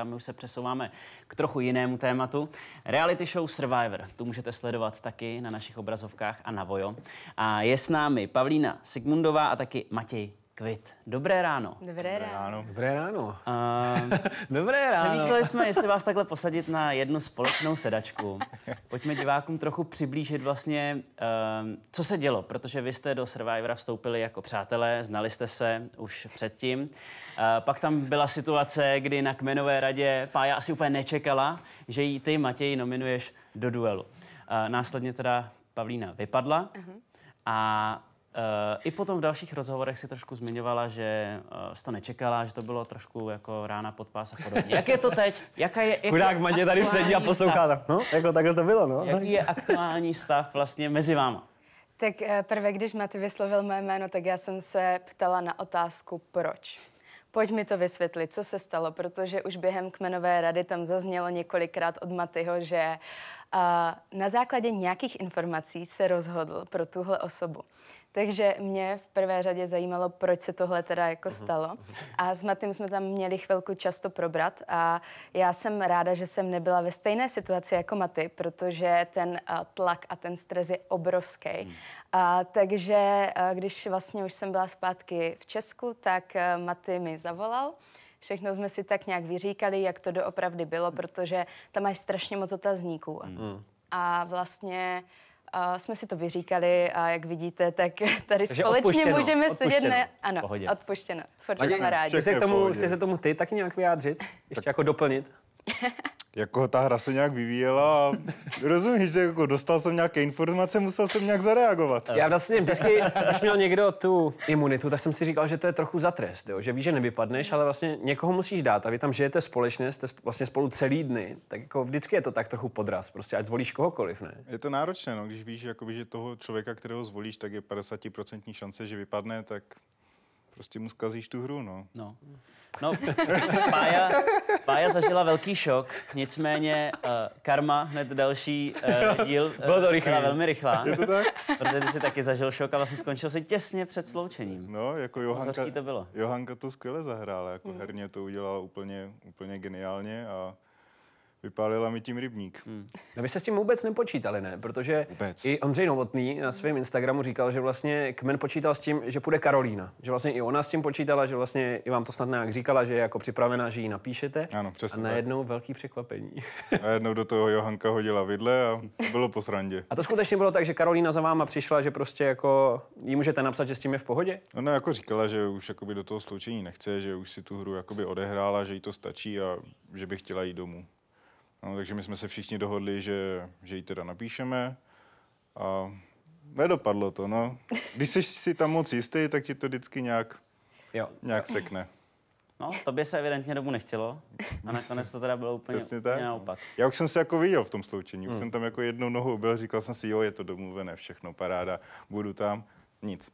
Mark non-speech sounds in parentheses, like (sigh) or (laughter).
A my už se přesouváme k trochu jinému tématu. Reality show Survivor. Tu můžete sledovat taky na našich obrazovkách a na Vojo. A je s námi Pavlína Sigmundová a taky Matěj Kvit. Dobré ráno. Dobré ráno. Dobré ráno. Uh, (laughs) Dobré ráno. Přemýšleli jsme, jestli vás takhle posadit na jednu společnou sedačku. Pojďme divákům trochu přiblížit vlastně, uh, co se dělo, protože vy jste do Survivora vstoupili jako přátelé, znali jste se už předtím. Uh, pak tam byla situace, kdy na kmenové radě Pája asi úplně nečekala, že jí ty, Matěj, nominuješ do duelu. Uh, následně teda Pavlína vypadla. Uh-huh. A Eh, I potom v dalších rozhovorech si trošku zmiňovala, že eh, jsi to nečekala, že to bylo trošku jako rána pod pás a podobně. Jak je to teď? Jaká je jako Chudák Matě tady sedí a poslouchá. Stav. No, jako takhle to bylo, no. Jaký je aktuální stav vlastně mezi váma? Tak eh, prvé, když Maty vyslovil mé jméno, tak já jsem se ptala na otázku proč. Pojď mi to vysvětlit, co se stalo, protože už během kmenové rady tam zaznělo několikrát od Matyho, že uh, na základě nějakých informací se rozhodl pro tuhle osobu. Takže mě v prvé řadě zajímalo, proč se tohle teda jako mhm. stalo. A s Matým jsme tam měli chvilku často probrat a já jsem ráda, že jsem nebyla ve stejné situaci jako Maty, protože ten eh, tlak a ten stres je obrovský. Hmm. A, takže eh, když vlastně už jsem byla zpátky v Česku, tak eh, Maty mi zavolal všechno jsme si tak nějak vyříkali, jak to doopravdy bylo, hmm. protože tam máš strašně moc otazníků. Mm. A vlastně uh, a jsme si to vyříkali a jak vidíte, tak (laughs) tady Takže společně odpuštěno, můžeme sedět. Ne, ano, Pohodě. odpuštěno. Furt jsme rádi. Chci se, tomu, chci se tomu ty taky nějak vyjádřit? Ještě tak. jako doplnit? (laughs) jako ta hra se nějak vyvíjela a rozumíš, že jako dostal jsem nějaké informace, musel jsem nějak zareagovat. Já vlastně vždycky, až měl někdo tu imunitu, tak jsem si říkal, že to je trochu za trest, jo? že víš, že nevypadneš, ale vlastně někoho musíš dát a vy tam žijete společně, jste vlastně spolu celý dny, tak jako vždycky je to tak trochu podraz, prostě ať zvolíš kohokoliv, ne? Je to náročné, no, když víš, jakoby, že toho člověka, kterého zvolíš, tak je 50% šance, že vypadne, tak prostě mu zkazíš tu hru, no. No, no Pája, Maria zažila velký šok, nicméně uh, karma, hned další uh, díl, uh, Bylo to byla velmi rychlá. Je to tak? Protože ty jsi taky zažil šok a vlastně skončil si těsně před sloučením. No, jako Johanka, to bylo. Johanka to skvěle zahrála, jako herně to udělala úplně, úplně geniálně a vypálila mi tím rybník. Hmm. No vy jste s tím vůbec nepočítali, ne? Protože vůbec. i Ondřej Novotný na svém Instagramu říkal, že vlastně Kmen počítal s tím, že půjde Karolína. Že vlastně i ona s tím počítala, že vlastně i vám to snad nějak říkala, že je jako připravená, že ji napíšete. Ano, přesně. A najednou tak. velký překvapení. jednou do toho Johanka hodila vidle a bylo po srandě. A to skutečně bylo tak, že Karolína za váma přišla, že prostě jako jí můžete napsat, že s tím je v pohodě? Ona no, no, jako říkala, že už jakoby do toho sloučení nechce, že už si tu hru jakoby odehrála, že jí to stačí a že by chtěla jít domů. No, takže my jsme se všichni dohodli, že, že ji teda napíšeme a nedopadlo to, no. Když jsi si tam moc jistý, tak ti to vždycky nějak, jo. nějak sekne. No, tobě se evidentně domů nechtělo a nakonec to teda bylo úplně, úplně tak. naopak. Já už jsem se jako viděl v tom sloučení, už hmm. jsem tam jako jednou nohu byl, říkal jsem si, jo, je to domluvené, všechno, paráda, budu tam, nic.